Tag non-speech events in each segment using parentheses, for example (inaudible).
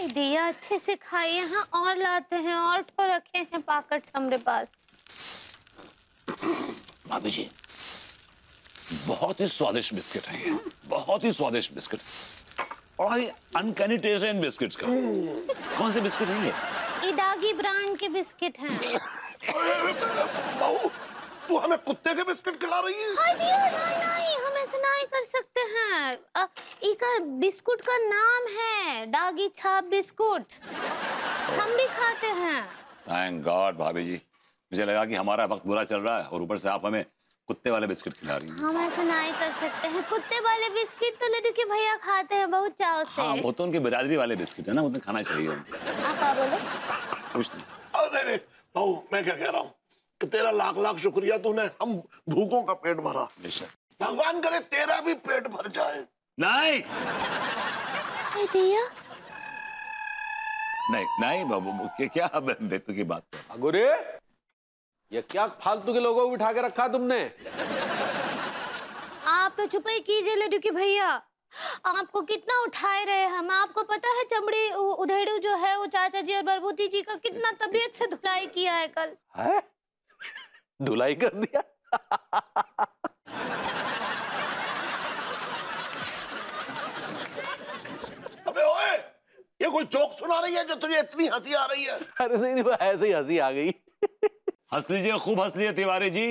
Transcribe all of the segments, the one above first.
भाई दिया अच्छे से खाए हाँ और लाते हैं और तो रखे हैं पाकट हमारे पास भाभी जी बहुत ही स्वादिष्ट बिस्किट है बहुत ही स्वादिष्ट बिस्किट और ये टेस्ट है इन बिस्किट्स का हम्म। कौन से बिस्किट है ये इडागी ब्रांड के बिस्किट हैं तू हमें कुत्ते के बिस्किट खिला रही है हाँ, नहीं नहीं हम ऐसा नहीं कर सकते हैं आ... इका बिस्कुट का नाम है डागी छाप बिस्कुट हम भी खाते हैं थैंक गॉड भाभी जी मुझे लगा कि हमारा वक्त बुरा चल रहा है और ऊपर से आप हमें कुत्ते वाले बिस्किट खिला रही हैं हम ऐसा ना ही कर सकते हैं कुत्ते वाले बिस्किट तो लड्डू के भैया खाते हैं बहुत चाव से हाँ, वो तो उनके बिरादरी वाले बिस्किट है ना उन्हें तो खाना चाहिए आप क्या बोले कुछ नहीं अरे नहीं बहू मैं क्या कह रहा हूँ कि तेरा लाख लाख शुक्रिया तूने हम भूखों का पेट भरा भगवान करे तेरा भी पेट भर जाए Này! Hey, दिया? नहीं नहीं बाबू क्या बेतु की बात अगोरे ये क्या फालतू के लोगों को उठा के रखा तुमने आप तो छुपे कीजिए लड्डू की भैया आपको कितना उठाए रहे हम आपको पता है चमड़ी उधेड़ू जो है वो चाचा जी और बरबूती जी का कितना तबीयत से धुलाई किया है कल है धुलाई कर दिया (laughs) कोई चौक सुना रही है जो तुझे इतनी हंसी आ रही है अरे नहीं नहीं ऐसे ही हंसी आ गई हंस लीजिए खूब हंस लीजिए तिवारी जी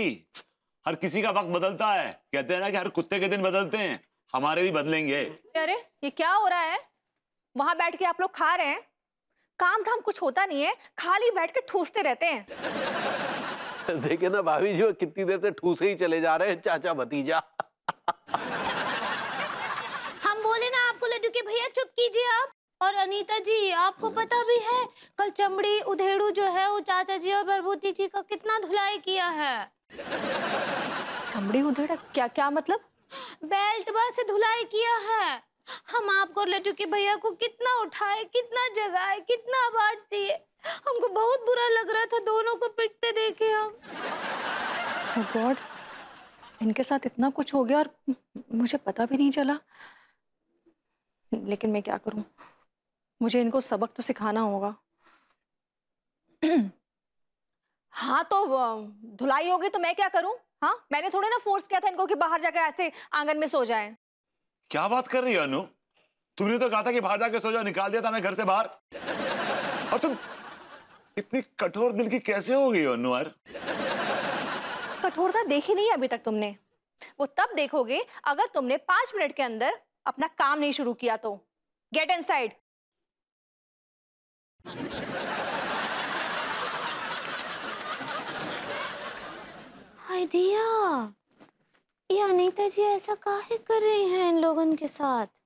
हर किसी का वक्त बदलता है कहते हैं ना कि हर कुत्ते के दिन बदलते हैं हमारे भी बदलेंगे अरे ये क्या हो रहा है वहां बैठ के आप लोग खा रहे हैं काम धाम कुछ होता नहीं है खाली बैठ के ठूसते रहते हैं देखिए ना भाभी जी वो कितनी देर से ठूसे ही चले जा रहे हैं चाचा भतीजा अनीता जी आपको पता भी है कल चमड़ी उधेड़ू जो है वो चाचा जी और भरभूति जी का कितना धुलाई किया है चमड़ी उधेड़ा क्या क्या मतलब बेल्ट बा से धुलाई किया है हम आपको लड्डू के भैया को कितना उठाए कितना जगाए कितना आवाज दिए हमको बहुत बुरा लग रहा था दोनों को पिटते देखे हम गॉड oh इनके साथ इतना कुछ हो गया और मुझे पता भी नहीं चला लेकिन मैं क्या करूं मुझे इनको सबक तो सिखाना होगा (clears throat) हाँ तो धुलाई होगी तो मैं क्या करूं हाँ मैंने थोड़े ना फोर्स किया था इनको कि बाहर जाकर ऐसे आंगन में सो जाएं क्या बात कर रही है अनु तुमने तो कहा था कि बाहर जाकर सो जाओ निकाल दिया था मैं घर से बाहर और तुम इतनी कठोर दिल की कैसे हो गई अनु यार कठोरता देखी नहीं अभी तक तुमने वो तब देखोगे अगर तुमने पांच मिनट के अंदर अपना काम नहीं शुरू किया तो गेट इन साइड आइडिया ये अनीता तो जी ऐसा काहे कर रही हैं इन लोगों के साथ